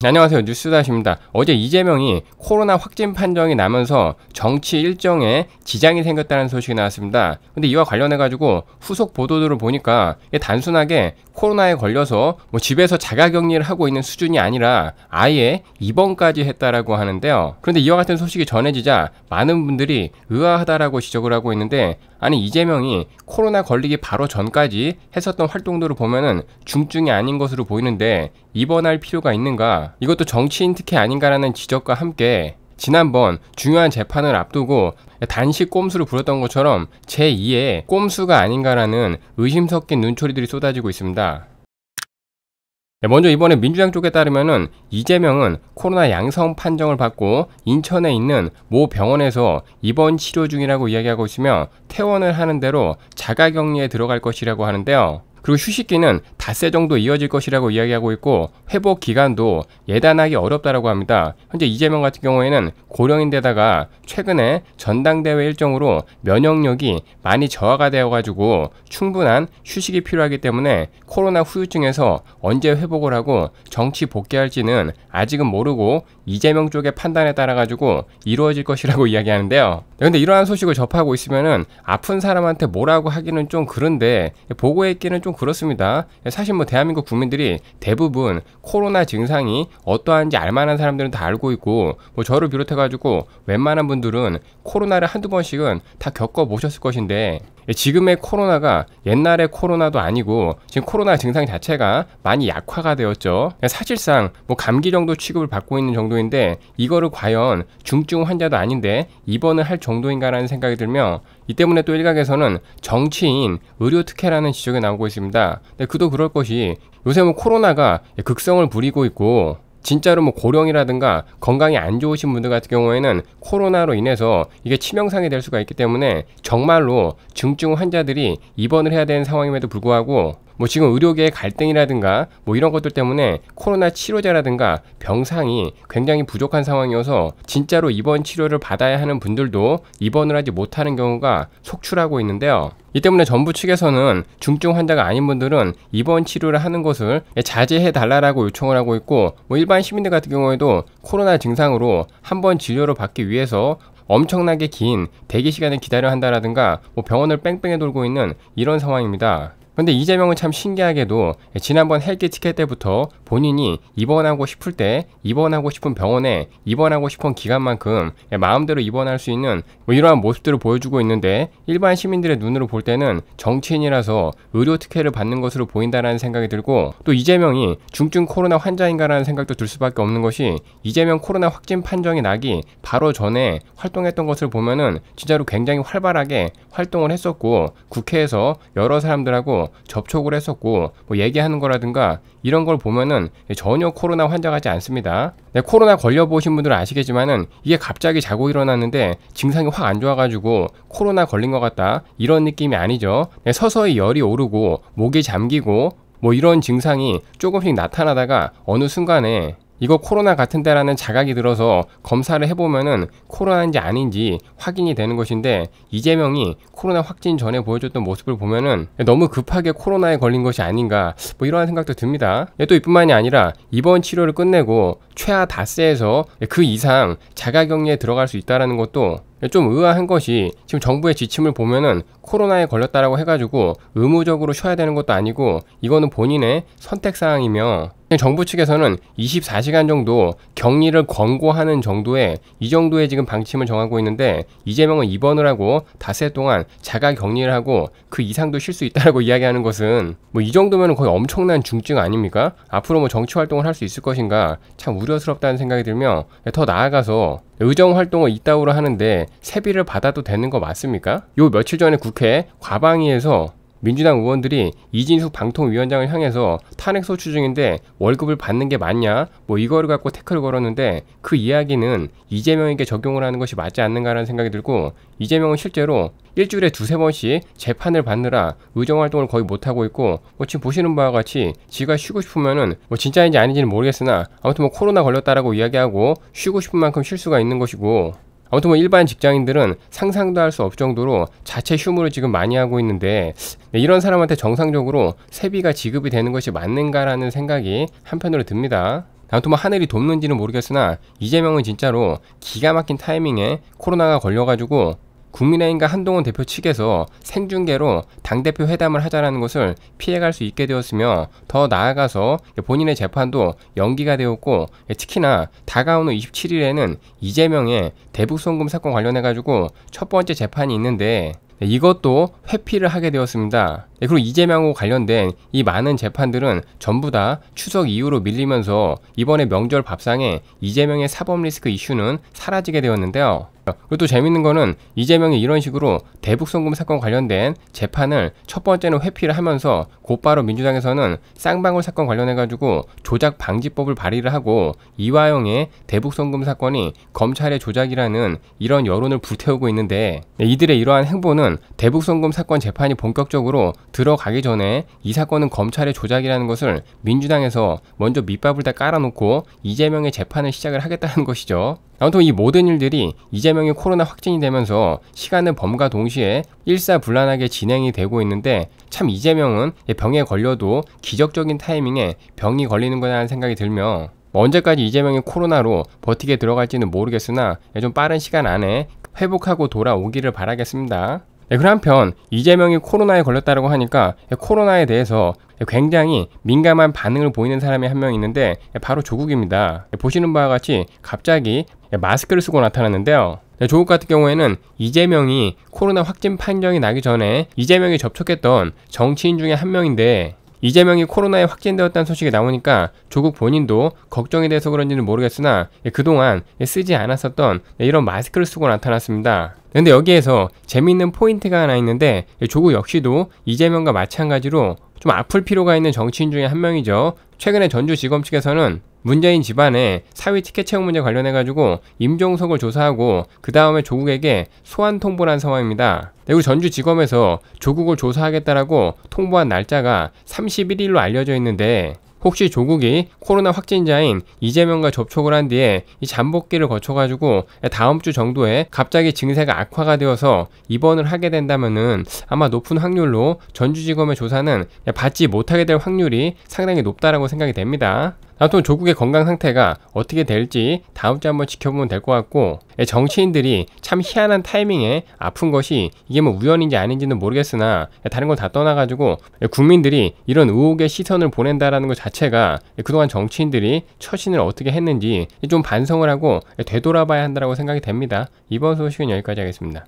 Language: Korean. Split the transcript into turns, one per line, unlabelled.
네, 안녕하세요 뉴스다시입니다. 어제 이재명이 코로나 확진 판정이 나면서 정치 일정에 지장이 생겼다는 소식이 나왔습니다. 근데 이와 관련해 가지고 후속 보도들을 보니까 단순하게 코로나에 걸려서 뭐 집에서 자가격리를 하고 있는 수준이 아니라 아예 입원까지 했다라고 하는데요. 그런데 이와 같은 소식이 전해지자 많은 분들이 의아하다라고 지적을 하고 있는데 아니 이재명이 코로나 걸리기 바로 전까지 했었던 활동들을 보면은 중증이 아닌 것으로 보이는데 입원할 필요가 있는가? 이것도 정치인 특혜 아닌가라는 지적과 함께 지난번 중요한 재판을 앞두고 단식 꼼수를 부렸던 것처럼 제2의 꼼수가 아닌가라는 의심 섞인 눈초리들이 쏟아지고 있습니다. 네, 먼저 이번에 민주당 쪽에 따르면 이재명은 코로나 양성 판정을 받고 인천에 있는 모 병원에서 입원 치료 중이라고 이야기하고 있으며 퇴원을 하는 대로 자가격리에 들어갈 것이라고 하는데요. 그리고 휴식기는 닷새 정도 이어질 것이라고 이야기하고 있고 회복 기간도 예단하기 어렵다라고 합니다. 현재 이재명 같은 경우에는 고령인데다가 최근에 전당대회 일정으로 면역력이 많이 저하가 되어가지고 충분한 휴식이 필요하기 때문에 코로나 후유증에서 언제 회복을 하고 정치 복귀할지는 아직은 모르고 이재명 쪽의 판단에 따라 가지고 이루어질 것이라고 이야기하는데요. 그런데 네, 이러한 소식을 접하고 있으면은 아픈 사람한테 뭐라고 하기는 좀 그런데 보고에 있기는 좀 그렇습니다. 사실 뭐 대한민국 국민들이 대부분 코로나 증상이 어떠한지 알만한 사람들은 다 알고 있고 뭐 저를 비롯해가지고 웬만한 분들은 코로나를 한두 번씩은 다 겪어보셨을 것인데 예, 지금의 코로나가 옛날의 코로나도 아니고 지금 코로나 증상 자체가 많이 약화가 되었죠. 예, 사실상 뭐 감기 정도 취급을 받고 있는 정도인데 이거를 과연 중증 환자도 아닌데 입원을 할 정도인가라는 생각이 들며 이 때문에 또 일각에서는 정치인 의료 특혜라는 지적이 나오고 있습니다. 근데 네, 그도 그럴 것이 요새 뭐 코로나가 극성을 부리고 있고 진짜로 뭐 고령이라든가 건강이 안 좋으신 분들 같은 경우에는 코로나로 인해서 이게 치명상이 될 수가 있기 때문에 정말로 중증 환자들이 입원을 해야 되는 상황임에도 불구하고 뭐 지금 의료계의 갈등이라든가 뭐 이런 것들 때문에 코로나 치료제라든가 병상이 굉장히 부족한 상황이어서 진짜로 입원 치료를 받아야 하는 분들도 입원을 하지 못하는 경우가 속출하고 있는데요. 이 때문에 정부 측에서는 중증 환자가 아닌 분들은 입원 치료를 하는 것을 자제해 달라라고 요청을 하고 있고 뭐 일반 시민들 같은 경우에도 코로나 증상으로 한번 진료를 받기 위해서 엄청나게 긴 대기 시간을 기다려 한다라든가 뭐 병원을 뺑뺑이 돌고 있는 이런 상황입니다. 근데 이재명은 참 신기하게도 지난번 헬기 티켓 때부터 본인이 입원하고 싶을 때 입원하고 싶은 병원에 입원하고 싶은 기간만큼 마음대로 입원할 수 있는 뭐 이러한 모습들을 보여주고 있는데 일반 시민들의 눈으로 볼 때는 정치인이라서 의료 특혜를 받는 것으로 보인다라는 생각이 들고 또 이재명이 중증 코로나 환자인가라는 생각도 들 수밖에 없는 것이 이재명 코로나 확진 판정이 나기 바로 전에 활동했던 것을 보면은 진짜로 굉장히 활발하게 활동을 했었고 국회에서 여러 사람들하고 접촉을 했었고 뭐 얘기하는 거라든가 이런 걸 보면은 전혀 코로나 환자 같지 않습니다. 네, 코로나 걸려 보신 분들은 아시겠지만은 이게 갑자기 자고 일어났는데 증상이 확 안 좋아가지고 코로나 걸린 것 같다 이런 느낌이 아니죠. 네, 서서히 열이 오르고 목이 잠기고 뭐 이런 증상이 조금씩 나타나다가 어느 순간에 이거 코로나 같은데라는 자각이 들어서 검사를 해보면은 코로나인지 아닌지 확인이 되는 것인데 이재명이 코로나 확진 전에 보여줬던 모습을 보면은 너무 급하게 코로나에 걸린 것이 아닌가 뭐 이러한 생각도 듭니다. 예, 또 이뿐만이 아니라 이번 치료를 끝내고 최하 다스에서 그 이상 자가격리에 들어갈 수 있다라는 것도 좀 의아한 것이 지금 정부의 지침을 보면은 코로나에 걸렸다라고 해가지고 의무적으로 쉬어야 되는 것도 아니고 이거는 본인의 선택 사항이며 정부 측에서는 24시간 정도 격리를 권고하는 정도의 이 정도의 지금 방침을 정하고 있는데 이재명은 입원을 하고 닷새 동안 자가 격리를 하고 그 이상도 쉴 수 있다라고 이야기하는 것은 뭐 이 정도면 거의 엄청난 중증 아닙니까? 앞으로 뭐 정치 활동을 할 수 있을 것인가 참 우려스럽다는 생각이 들며 더 나아가서 의정 활동을 이따오로 하는데 세비를 받아도 되는 거 맞습니까? 요 며칠 전에 국회 과방위에서 민주당 의원들이 이진숙 방통위원장을 향해서 탄핵소추 중인데 월급을 받는 게 맞냐? 뭐 이거를 갖고 태클을 걸었는데 그 이야기는 이재명에게 적용을 하는 것이 맞지 않는가라는 생각이 들고 이재명은 실제로 일주일에 두세 번씩 재판을 받느라 의정활동을 거의 못하고 있고 뭐 지금 보시는 바와 같이 지가 쉬고 싶으면은 뭐 진짜인지 아닌지는 모르겠으나 아무튼 뭐 코로나 걸렸다라고 이야기하고 쉬고 싶은 만큼 쉴 수가 있는 것이고 아무튼 뭐 일반 직장인들은 상상도 할 수 없을 정도로 자체 휴무를 지금 많이 하고 있는데 네, 이런 사람한테 정상적으로 세비가 지급이 되는 것이 맞는가라는 생각이 한편으로 듭니다. 아무튼 뭐 하늘이 돕는지는 모르겠으나 이재명은 진짜로 기가 막힌 타이밍에 코로나가 걸려가지고 국민의힘과 한동훈 대표 측에서 생중계로 당대표 회담을 하자라는 것을 피해갈 수 있게 되었으며 더 나아가서 본인의 재판도 연기가 되었고 특히나 다가오는 27일에는 이재명의 대북송금 사건 관련해가지고 첫 번째 재판이 있는데 네, 이것도 회피를 하게 되었습니다. 네, 그리고 이재명하고 관련된 이 많은 재판들은 전부 다 추석 이후로 밀리면서 이번에 명절 밥상에 이재명의 사법 리스크 이슈는 사라지게 되었는데요. 그리고 또 재밌는 거는 이재명이 이런 식으로 대북송금 사건 관련된 재판을 첫 번째는 회피를 하면서 곧바로 민주당에서는 쌍방울 사건 관련해가지고 조작 방지법을 발의를 하고 이화영의 대북송금 사건이 검찰의 조작이라는 이런 여론을 불태우고 있는데 네, 이들의 이러한 행보는 대북송금 사건 재판이 본격적으로 들어가기 전에 이 사건은 검찰의 조작이라는 것을 민주당에서 먼저 밑밥을 다 깔아놓고 이재명의 재판을 시작을 하겠다는 것이죠. 아무튼 이 모든 일들이 이재명의 코로나 확진이 되면서 시간은 범과 동시에 일사불란하게 진행이 되고 있는데 참 이재명은 병에 걸려도 기적적인 타이밍에 병이 걸리는구나 하는 생각이 들며 언제까지 이재명이 코로나로 버티게 들어갈지는 모르겠으나 좀 빠른 시간 안에 회복하고 돌아오기를 바라겠습니다. 예, 그 한편 이재명이 코로나에 걸렸다고 하니까 예, 코로나에 대해서 예, 굉장히 민감한 반응을 보이는 사람이 한 명 있는데 예, 바로 조국입니다. 보시는 바와 같이 갑자기 마스크를 쓰고 나타났는데요. 조국 같은 경우에는 이재명이 코로나 확진 판정이 나기 전에 이재명이 접촉했던 정치인 중에 한 명인데 이재명이 코로나에 확진되었다는 소식이 나오니까 조국 본인도 걱정이 돼서 그런지는 모르겠으나 예, 그동안 예, 쓰지 않았었던 예, 이런 마스크를 쓰고 나타났습니다. 근데 여기에서 재미있는 포인트가 하나 있는데 조국 역시도 이재명과 마찬가지로 좀 아플 필요가 있는 정치인 중에 한 명이죠. 최근에 전주지검 측에서는 문재인 집안의 사위 티켓 채용 문제 관련해가지고 임종석을 조사하고 그 다음에 조국에게 소환 통보를 한 상황입니다. 네, 그리고 전주지검에서 조국을 조사하겠다라고 통보한 날짜가 31일로 알려져 있는데 혹시 조국이 코로나 확진자인 이재명과 접촉을 한 뒤에 이 잠복기를 거쳐가지고 다음 주 정도에 갑자기 증세가 악화가 되어서 입원을 하게 된다면은 아마 높은 확률로 전주지검의 조사는 받지 못하게 될 확률이 상당히 높다라고 생각이 됩니다. 아무튼 조국의 건강 상태가 어떻게 될지 다음 주에 한번 지켜보면 될 것 같고 예, 정치인들이 참 희한한 타이밍에 아픈 것이 이게 뭐 우연인지 아닌지는 모르겠으나 예, 다른 걸 다 떠나가지고 예, 국민들이 이런 의혹의 시선을 보낸다라는 것 자체가 그동안 정치인들이 처신을 어떻게 했는지 좀 반성을 하고 되돌아봐야 한다고 생각이 됩니다. 이번 소식은 여기까지 하겠습니다.